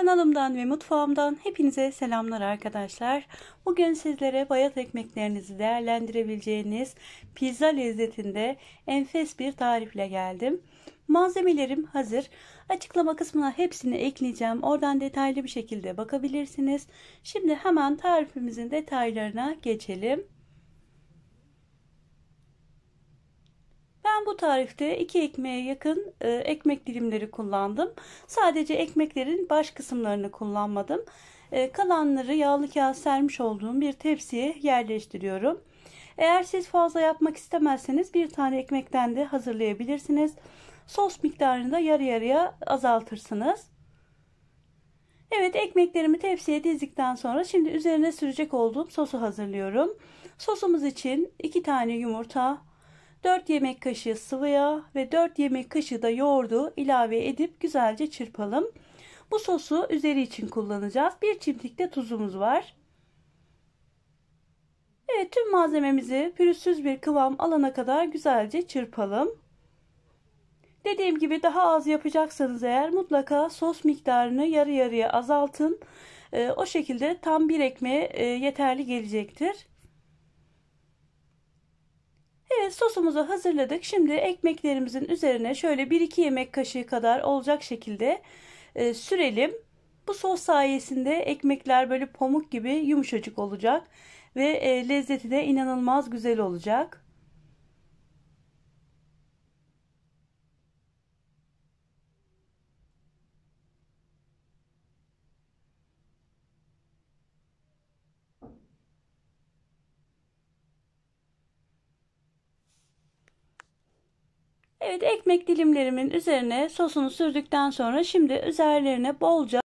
Kanalımdan ve mutfağımdan hepinize selamlar arkadaşlar. Bugün sizlere bayat ekmeklerinizi değerlendirebileceğiniz pizza lezzetinde enfes bir tarifle geldim. Malzemelerim hazır. Açıklama kısmına hepsini ekleyeceğim. Oradan detaylı bir şekilde bakabilirsiniz. Şimdi hemen tarifimizin detaylarına geçelim. Ben bu tarifte 2 ekmeğe yakın e, ekmek dilimleri kullandım. Sadece ekmeklerin baş kısımlarını kullanmadım. E, kalanları yağlı kağıt sermiş olduğum bir tepsiye yerleştiriyorum. Eğer siz fazla yapmak istemezseniz bir tane ekmekten de hazırlayabilirsiniz. Sos miktarını da yarı yarıya azaltırsınız. Evet ekmeklerimi tepsiye dizdikten sonra şimdi üzerine sürecek olduğum sosu hazırlıyorum. Sosumuz için 2 tane yumurta, 4 yemek kaşığı sıvı yağ ve 4 yemek kaşığı da yoğurdu ilave edip güzelce çırpalım. Bu sosu üzeri için kullanacağız. Bir çimdik de tuzumuz var. Evet tüm malzememizi pürüzsüz bir kıvam alana kadar güzelce çırpalım. Dediğim gibi daha az yapacaksanız eğer mutlaka sos miktarını yarı yarıya azaltın. Ee, o şekilde tam bir ekmeğe e, yeterli gelecektir. Evet sosumuzu hazırladık. Şimdi ekmeklerimizin üzerine şöyle 1-2 yemek kaşığı kadar olacak şekilde e, sürelim. Bu sos sayesinde ekmekler böyle pamuk gibi yumuşacık olacak ve e, lezzeti de inanılmaz güzel olacak. Evet ekmek dilimlerimin üzerine sosunu sürdükten sonra şimdi üzerlerine bolca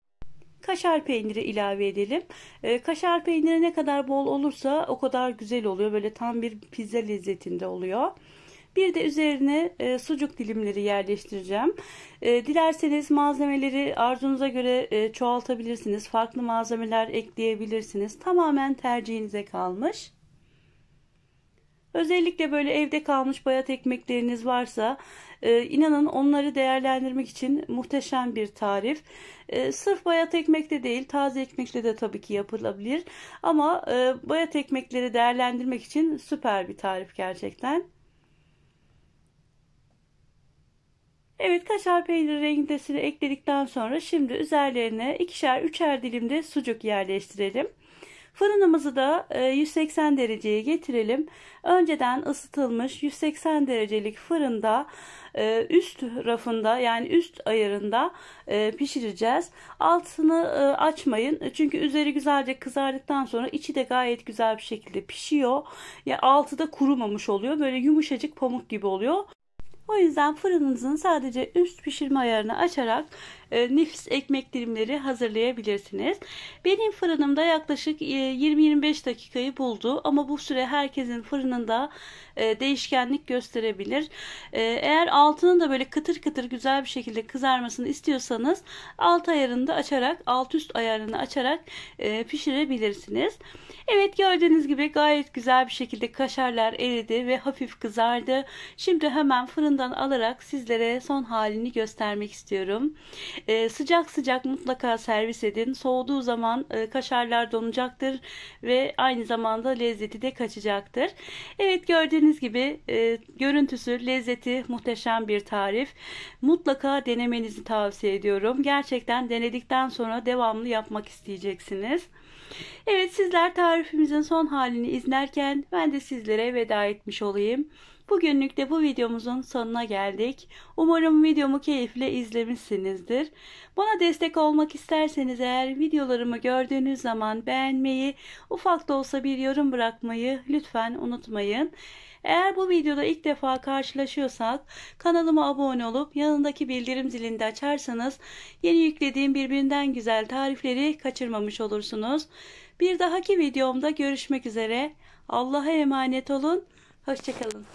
kaşar peyniri ilave edelim. Ee, kaşar peyniri ne kadar bol olursa o kadar güzel oluyor. Böyle tam bir pizza lezzetinde oluyor. Bir de üzerine e, sucuk dilimleri yerleştireceğim. Ee, dilerseniz malzemeleri arzunuza göre e, çoğaltabilirsiniz. Farklı malzemeler ekleyebilirsiniz. Tamamen tercihinize kalmış. Özellikle böyle evde kalmış bayat ekmekleriniz varsa e, inanın onları değerlendirmek için muhteşem bir tarif. E, sırf bayat ekmekte değil taze ekmekle de tabii ki yapılabilir. Ama e, bayat ekmekleri değerlendirmek için süper bir tarif gerçekten. Evet kaşar peyniri rengindesini ekledikten sonra şimdi üzerlerine ikişer üçer dilimde sucuk yerleştirelim. Fırınımızı da 180 e, dereceye getirelim. Önceden ısıtılmış 180 derecelik fırında e, üst rafında yani üst ayarında e, pişireceğiz. Altını açmayın. Çünkü üzeri güzelce kızardıktan sonra içi de gayet güzel bir şekilde pişiyor. Ya yani altı da kurumamış oluyor. Böyle yumuşacık pamuk gibi oluyor. O yüzden fırınınızın sadece üst pişirme ayarını açarak e, nefis ekmek dilimleri hazırlayabilirsiniz. Benim fırınımda yaklaşık e, 20-25 dakikayı buldu ama bu süre herkesin fırınında e, değişkenlik gösterebilir. E, eğer altının da böyle kıtır kıtır güzel bir şekilde kızarmasını istiyorsanız alt ayarını da açarak alt üst ayarını açarak e, pişirebilirsiniz. Evet gördüğünüz gibi gayet güzel bir şekilde kaşarlar eridi ve hafif kızardı. Şimdi hemen fırın fırından alarak sizlere son halini göstermek istiyorum. E, sıcak sıcak mutlaka servis edin. Soğuduğu zaman e, kaşarlar donacaktır ve aynı zamanda lezzeti de kaçacaktır. Evet gördüğünüz gibi e, görüntüsü, lezzeti muhteşem bir tarif. Mutlaka denemenizi tavsiye ediyorum. Gerçekten denedikten sonra devamlı yapmak isteyeceksiniz. Evet sizler tarifimizin son halini izlerken ben de sizlere veda etmiş olayım. Bugünlük de bu videomuzun sonuna geldik. Umarım videomu keyifle izlemişsinizdir. Bana destek olmak isterseniz eğer videolarımı gördüğünüz zaman beğenmeyi, ufak da olsa bir yorum bırakmayı lütfen unutmayın. Eğer bu videoda ilk defa karşılaşıyorsak kanalıma abone olup yanındaki bildirim zilini de açarsanız yeni yüklediğim birbirinden güzel tarifleri kaçırmamış olursunuz. Bir dahaki videomda görüşmek üzere. Allah'a emanet olun. Hoşçakalın.